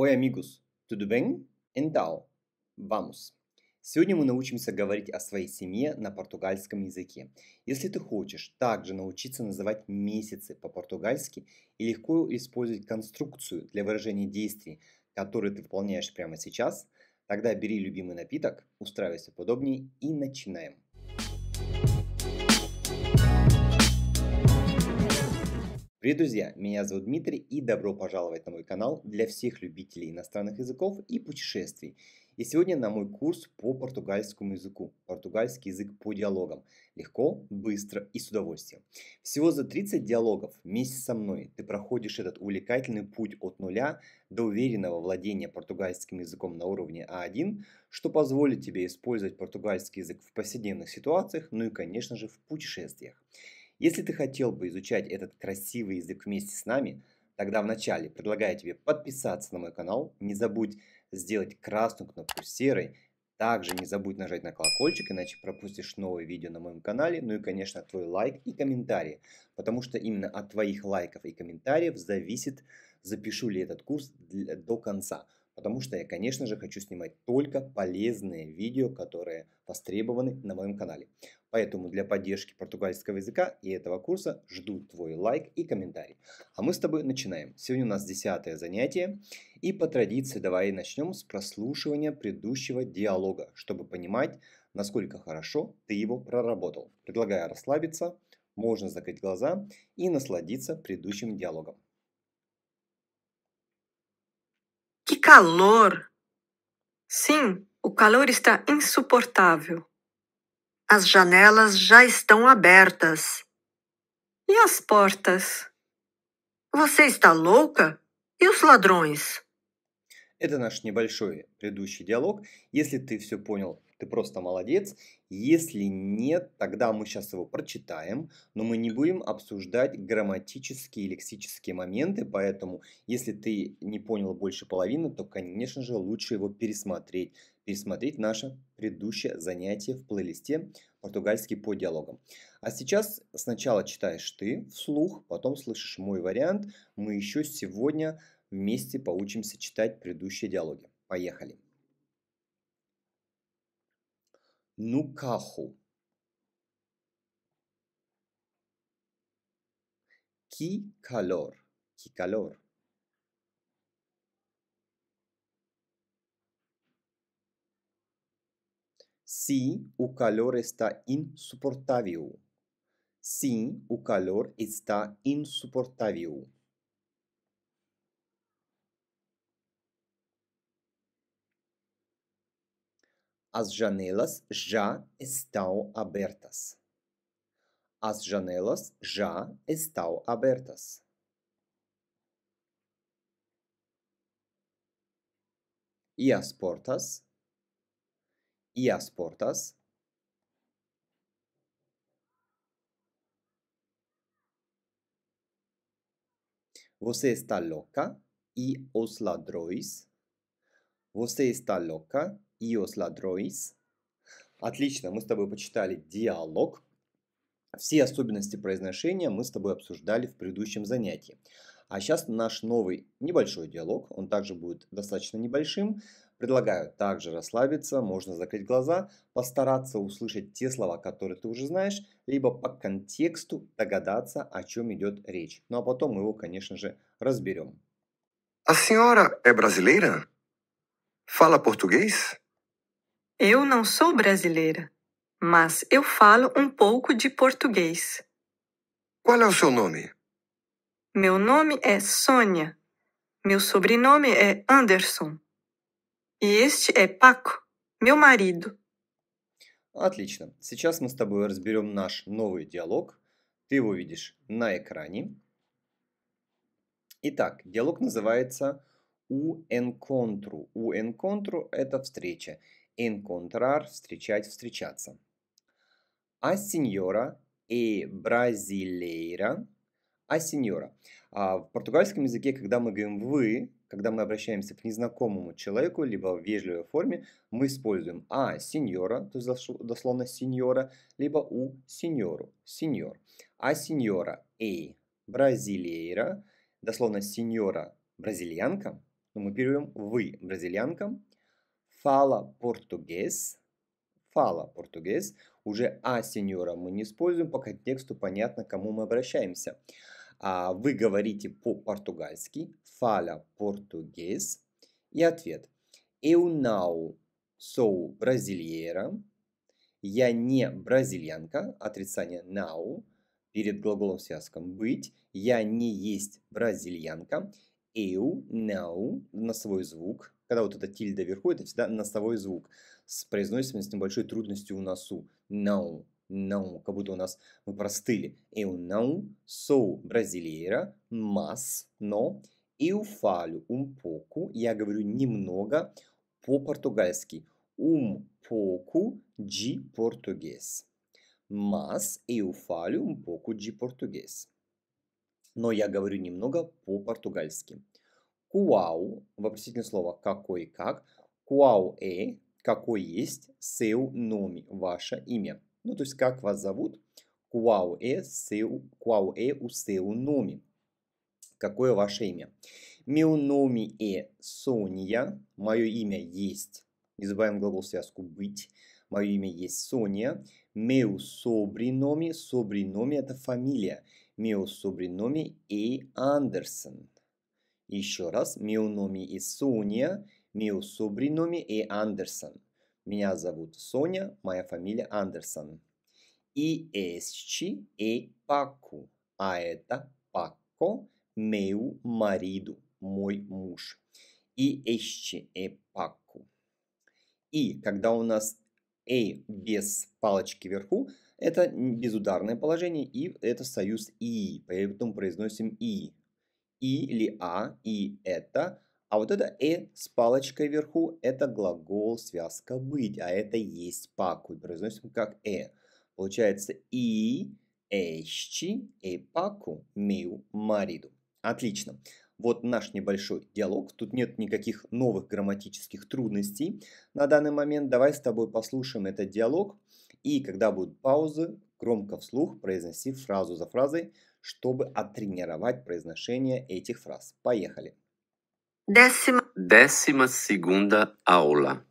Oi amigos, tudo bem? Então, vamos! Сегодня мы научимся говорить о своей семье на португальском языке. Если ты хочешь также научиться называть месяцы по-португальски и легко использовать конструкцию для выражения действий, которые ты выполняешь прямо сейчас, тогда бери любимый напиток, устраивайся подобнее и начинаем. Thank Привет, друзья! Меня зовут Дмитрий и добро пожаловать на мой канал для всех любителей иностранных языков и путешествий. И сегодня на мой курс по португальскому языку. Португальский язык по диалогам. Легко, быстро и с удовольствием. Всего за 30 диалогов вместе со мной ты проходишь этот увлекательный путь от нуля до уверенного владения португальским языком на уровне А1, что позволит тебе использовать португальский язык в повседневных ситуациях, ну и, конечно же, в путешествиях. Если ты хотел бы изучать этот красивый язык вместе с нами, тогда вначале предлагаю тебе подписаться на мой канал. Не забудь сделать красную кнопку серой. Также не забудь нажать на колокольчик, иначе пропустишь новые видео на моем канале. Ну и, конечно, твой лайк и комментарий, Потому что именно от твоих лайков и комментариев зависит, запишу ли этот курс до конца потому что я, конечно же, хочу снимать только полезные видео, которые востребованы на моем канале. Поэтому для поддержки португальского языка и этого курса жду твой лайк и комментарий. А мы с тобой начинаем. Сегодня у нас десятое занятие. И по традиции давай начнем с прослушивания предыдущего диалога, чтобы понимать, насколько хорошо ты его проработал. Предлагаю расслабиться, можно закрыть глаза и насладиться предыдущим диалогом. calor! Sim, o calor está insuportável. As janelas já estão abertas. E as portas? Você está louca? E os ladrões? Это наш небольшой предыдущий диалог. Если ты все понял ты просто молодец. Если нет, тогда мы сейчас его прочитаем, но мы не будем обсуждать грамматические и лексические моменты, поэтому если ты не понял больше половины, то, конечно же, лучше его пересмотреть. Пересмотреть наше предыдущее занятие в плейлисте «Португальский по диалогам». А сейчас сначала читаешь ты вслух, потом слышишь мой вариант. Мы еще сегодня вместе поучимся читать предыдущие диалоги. Поехали! no carro. Que calor, que calor. Sim, o calor está insuportável. Sim, o calor está insuportável. As janelas já estão abertas. As janelas já estão abertas. E as portas? E as portas? Você está louca? E os ladrões? Você está louca? Иос Ладроис. Отлично, мы с тобой почитали диалог. Все особенности произношения мы с тобой обсуждали в предыдущем занятии. А сейчас наш новый небольшой диалог, он также будет достаточно небольшим. Предлагаю также расслабиться, можно закрыть глаза, постараться услышать те слова, которые ты уже знаешь, либо по контексту догадаться, о чем идет речь. Ну а потом мы его, конечно же, разберем. А сеньора é brasileira? Fala português? Eu não sou brasileira, mas eu falo um pouco de português. Qual é o seu nome? Meu nome é Sônia. Meu sobrenome é Anderson. E este é Paco, meu marido. Отлично. Сейчас мы с тобой разберем наш новый диалог. Ты его видишь на экране. Итак, диалог называется «У encontro». «У encontro» – это встреча. encontrar – встречать, встречаться. А сеньора и бразилейра – а сеньора. А в португальском языке, когда мы говорим «вы», когда мы обращаемся к незнакомому человеку, либо в вежливой форме, мы используем «а сеньора», то есть дословно «сеньора», либо «у сеньору», «сеньор». «А сеньора» и «бразилейра», дословно «сеньора» – «бразильянка», но мы переведем «вы» – «бразильянка», Fala português. Fala português. Уже а сеньора мы не используем, по контексту понятно, к кому мы обращаемся. А вы говорите по-португальски. Fala português. И ответ. Eu não sou brasileira. Я не бразильянка. Отрицание now перед глаголом связком быть. Я не есть бразильянка. Eu não на свой звук когда вот эта тильда вверху, это всегда носовой звук с произносимым с небольшой трудностью у носу. Now, now, как будто у нас мы простыли. Eu não sou brasileira, mas, но, eu falo um pouco, я говорю немного по-португальски. Um pouco de português. Mas eu falo um pouco de português. Но я говорю немного по-португальски куау, вопросительное слово какой как, куау э, какой есть, сеу номи, ваше имя. Ну, то есть, как вас зовут, куау э, сеу, куау э у сеу номи. Какое ваше имя? Миу номи э Соня. мое имя есть. Не забываем глагол связку быть. Мое имя есть Соня. Меу собриноми. Собриноми это фамилия. Меу собриноми Э Андерсон. Еще раз, Миуноми и Соня, Миу Субриноми и Андерсон. Меня зовут Соня, моя фамилия Андерсон. И эсчи и паку. А это пако меу мариду, мой муж. И эсчи и паку. И когда у нас «эй» без палочки вверху, это безударное положение, и это союз «и», поэтому произносим «и» и или а, и это. А вот это э с палочкой вверху – это глагол связка быть, а это есть пакуй. Произносим как э. Получается и, эщи, э паку, миу, мариду. Отлично. Вот наш небольшой диалог. Тут нет никаких новых грамматических трудностей на данный момент. Давай с тобой послушаем этот диалог. И когда будут паузы, громко вслух произноси фразу за фразой – чтобы оттренировать произношение этих фраз. Поехали. Décima, Décima segunda aula.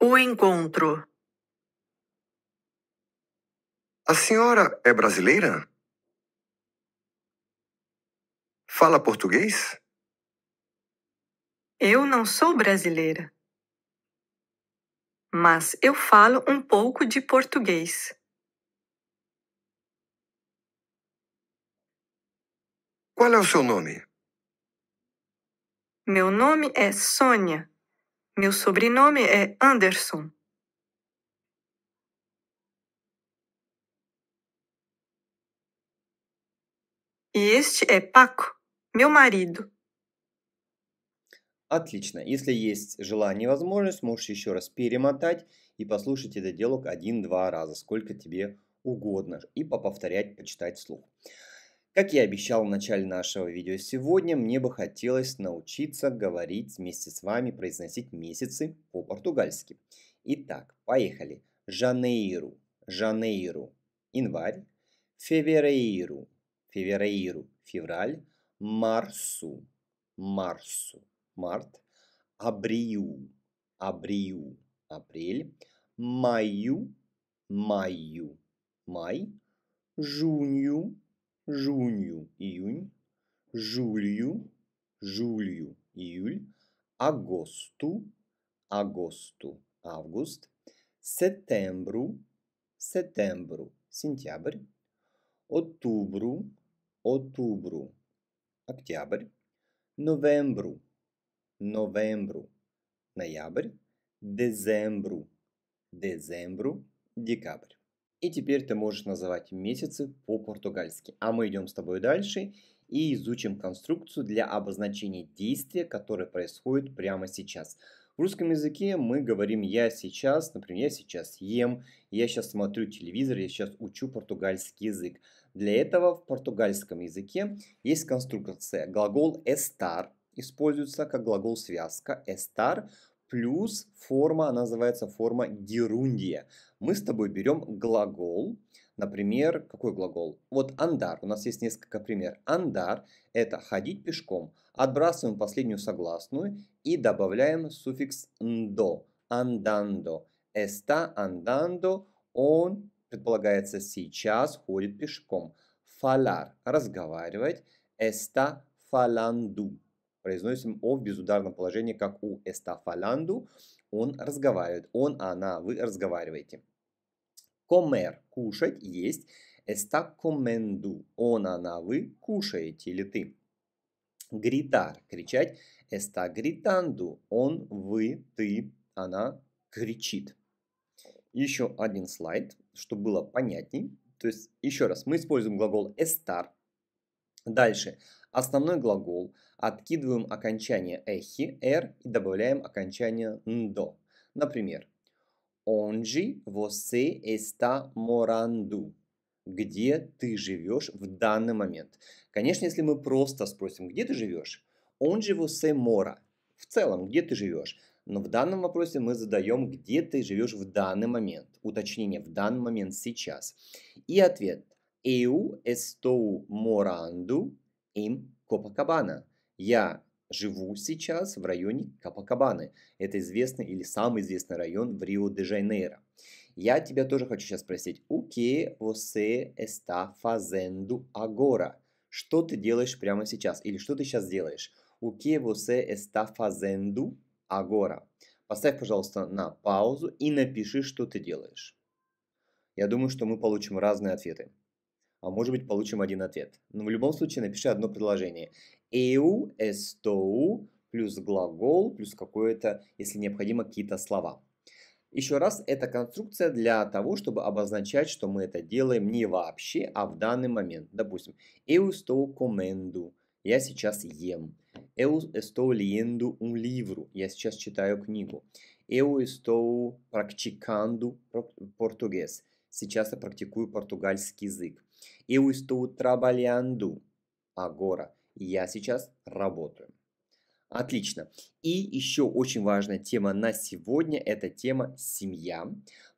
O encontro. A senhora é brasileira? Fala português? Eu não sou brasileira, mas eu falo um pouco de português. Qual é o seu nome? Meu nome é Sônia. Meu sobrenome é Anderson. E este é Paco, meu marido. Отлично. Если есть желание и возможность, можешь еще раз перемотать и послушать этот диалог один-два раза, сколько тебе угодно, и поповторять, почитать вслух. Как я обещал в начале нашего видео сегодня, мне бы хотелось научиться говорить вместе с вами, произносить месяцы по-португальски. Итак, поехали. Жанейру, Жанейру, январь. Феверейру, Феверейру, февраль. Марсу, Марсу, март. Абрию, Абрию, апрель. Маю, Маю, май. Жунью, junho, iunie, julho, julho, iulho, agosto, agosto, august, setembro, setembro, сентябрь, outubro, outubro, octiabre, novembro, novembro, noiabre, dezembro, dezembro, decabre. И теперь ты можешь называть месяцы по-португальски. А мы идем с тобой дальше и изучим конструкцию для обозначения действия, которое происходит прямо сейчас. В русском языке мы говорим «я сейчас», например, «я сейчас ем», «я сейчас смотрю телевизор», «я сейчас учу португальский язык». Для этого в португальском языке есть конструкция глагол «estar», используется как глагол связка «estar», плюс форма она называется форма герундия. Мы с тобой берем глагол, например, какой глагол? Вот андар, у нас есть несколько примеров. Андар – это ходить пешком, отбрасываем последнюю согласную и добавляем суффикс «ндо» – «андандо». «Эста андандо» – он, предполагается, сейчас ходит пешком. «Фалар» – разговаривать. «Эста фаланду» произносим «о» в безударном положении, как у «está он разговаривает, он, она, вы разговариваете. Комер – кушать, есть. Está comendu – он, она, вы кушаете или ты. Гритар – кричать. Está gritando – он, вы, ты, она кричит. Еще один слайд, чтобы было понятней. То есть, еще раз, мы используем глагол estar Дальше. Основной глагол. Откидываем окончание эхи, р и добавляем окончание ндо. Например, Онжи восе эста моранду. Где ты живешь в данный момент? Конечно, если мы просто спросим, где ты живешь, онжи восе мора. В целом, где ты живешь? Но в данном вопросе мы задаем, где ты живешь в данный момент. Уточнение, в данный момент, сейчас. И ответ. Eu estou morando em Copacabana. Я живу сейчас в районе Капакабаны. Это известный или самый известный район в Рио-де-Жанейро. Я тебя тоже хочу сейчас спросить. O que você está fazendo agora? Что ты делаешь прямо сейчас? Или что ты сейчас делаешь? O que você está fazendo agora? Поставь, пожалуйста, на паузу и напиши, что ты делаешь. Я думаю, что мы получим разные ответы а может быть получим один ответ. Но ну, в любом случае напиши одно предложение. Eu estou плюс глагол, плюс какое-то, если необходимо, какие-то слова. Еще раз, это конструкция для того, чтобы обозначать, что мы это делаем не вообще, а в данный момент. Допустим, eu estou comendo, я сейчас ем. Eu estou lendo um livro, я сейчас читаю книгу. Eu estou praticando português, сейчас я практикую португальский язык и усту трабалианду. Агора, я сейчас работаю. Отлично. И еще очень важная тема на сегодня – это тема «семья»,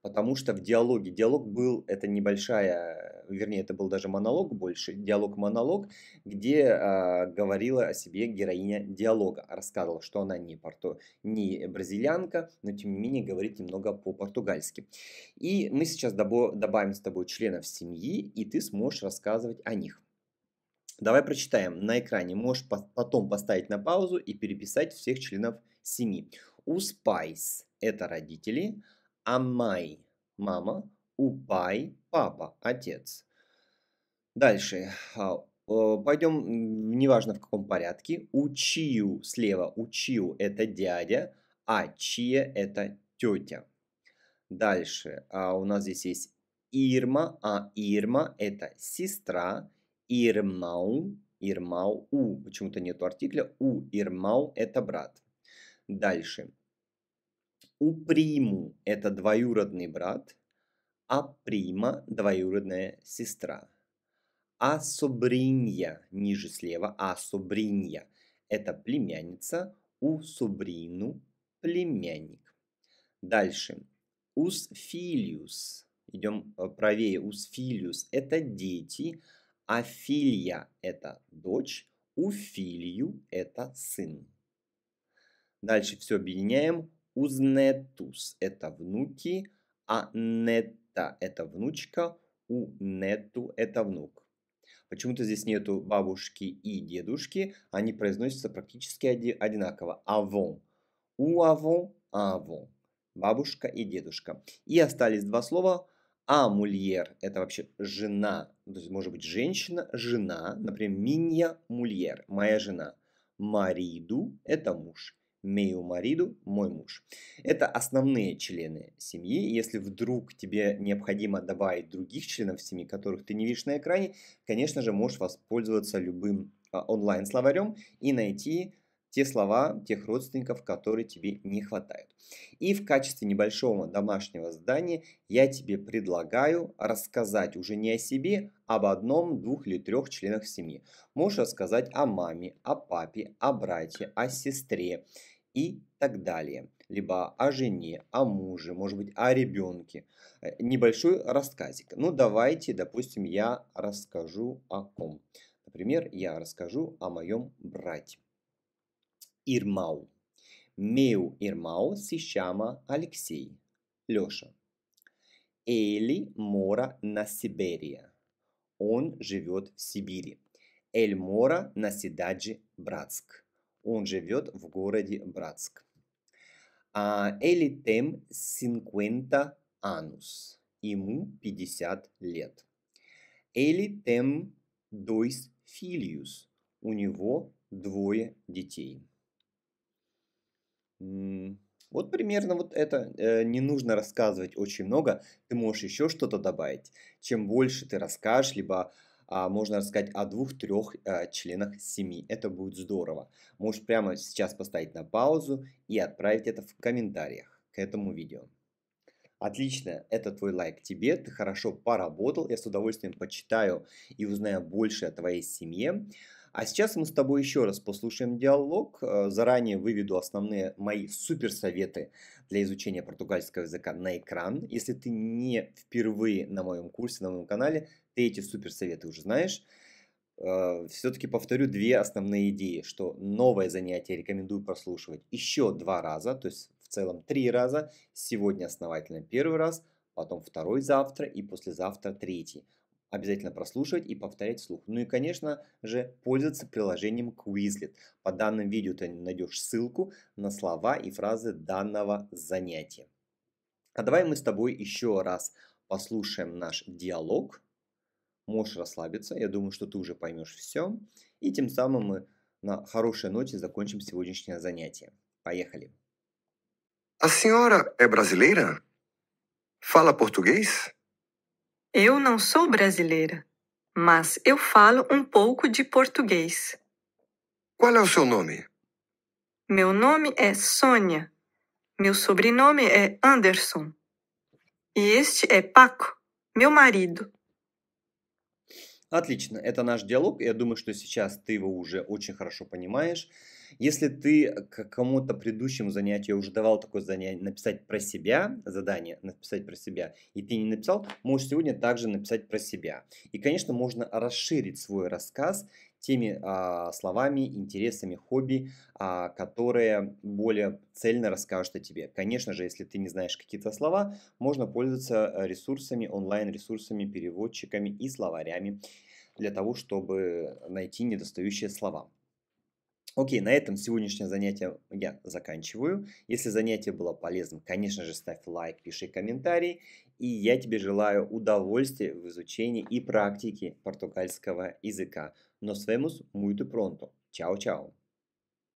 потому что в диалоге, диалог был, это небольшая, вернее, это был даже монолог больше, диалог-монолог, где э, говорила о себе героиня диалога, рассказывала, что она не, порту, не бразильянка, но тем не менее говорит немного по-португальски. И мы сейчас добо- добавим с тобой членов семьи, и ты сможешь рассказывать о них. Давай прочитаем на экране. Можешь потом поставить на паузу и переписать всех членов семьи. Успайс – это родители, амай – мама, упай – папа, отец. Дальше. А, э, пойдем, неважно в каком порядке. Учию слева. Учию – это дядя, а чия – это тетя. Дальше. А, у нас здесь есть Ирма, а Ирма – это сестра, Ирмау, Ирмау, У, почему-то нету артикля, У, Ирмау – это брат. Дальше. У Приму это двоюродный брат, а прима – двоюродная сестра. А субринья ниже слева, а асобринья – это племянница, у субрину – племянник. Дальше. Ус филиус. Идем э, правее. Ус филиус – это дети, Афилья – это дочь, уфилью – это сын. Дальше все объединяем. Узнетус – это внуки, а нетта – это внучка, у нету – это внук. Почему-то здесь нету бабушки и дедушки, они произносятся практически оди- одинаково. Авон. У авон, авон. Бабушка и дедушка. И остались два слова а мульер – это вообще жена, то есть может быть женщина, жена, например, минья мульер – моя жена. Мариду – это муж. Мею мариду – мой муж. Это основные члены семьи. Если вдруг тебе необходимо добавить других членов семьи, которых ты не видишь на экране, конечно же, можешь воспользоваться любым а, онлайн-словарем и найти те слова тех родственников, которые тебе не хватают. И в качестве небольшого домашнего задания я тебе предлагаю рассказать уже не о себе, а об одном, двух или трех членах семьи. Можешь рассказать о маме, о папе, о брате, о сестре и так далее. Либо о жене, о муже, может быть, о ребенке. Э, небольшой рассказик. Ну, давайте, допустим, я расскажу о ком. Например, я расскажу о моем брате irmão. Meu irmão se chama Alexei. Леша. Ele mora na Sibéria. Он живет в Сибири. Эль мора на седаджи Братск. Он живет в городе Братск. А Эли тем 50 анус. Ему 50 лет. Эли тем dois филиус. У него двое детей. Вот примерно вот это. Э, не нужно рассказывать очень много, ты можешь еще что-то добавить. Чем больше ты расскажешь, либо а, можно рассказать о двух-трех а, э, членах семьи. Это будет здорово. Можешь прямо сейчас поставить на паузу и отправить это в комментариях к этому видео. Отлично, это твой лайк тебе, ты хорошо поработал, я с удовольствием почитаю и узнаю больше о твоей семье. А сейчас мы с тобой еще раз послушаем диалог. Э, заранее выведу основные мои суперсоветы для изучения португальского языка на экран. Если ты не впервые на моем курсе, на моем канале, ты эти суперсоветы уже знаешь. Э, Все-таки повторю две основные идеи, что новое занятие рекомендую прослушивать еще два раза, то есть в целом три раза. Сегодня основательно первый раз, потом второй завтра и послезавтра третий обязательно прослушивать и повторять вслух. Ну и, конечно же, пользоваться приложением Quizlet. По данным видео ты найдешь ссылку на слова и фразы данного занятия. А давай мы с тобой еще раз послушаем наш диалог. Можешь расслабиться, я думаю, что ты уже поймешь все. И тем самым мы на хорошей ноте закончим сегодняшнее занятие. Поехали. А сеньора é brasileira? Fala português? Eu não sou brasileira, mas eu falo um pouco de português. Qual é o seu nome? Meu nome é Sônia. Meu sobrenome é Anderson. E este é Paco, meu marido. Отлично, это наш диалог. Я думаю, что сейчас ты его уже очень хорошо понимаешь. Если ты э, к какому-то предыдущему занятию уже давал такое занятие, написать про себя, задание написать про себя, и ты не написал, можешь сегодня также написать про себя. И, конечно, можно расширить свой рассказ теми а, словами, интересами, хобби, а, которые более цельно расскажут о тебе. Конечно же, если ты не знаешь какие-то слова, можно пользоваться э, ресурсами, онлайн-ресурсами, переводчиками и словарями для того, чтобы найти недостающие слова. Окей, на этом сегодняшнее занятие я заканчиваю. Если занятие было полезным, конечно же, ставь лайк, пиши комментарий. И я тебе желаю удовольствия в изучении и практике португальского языка. Но Nos vemos muito pronto. Чао-чао.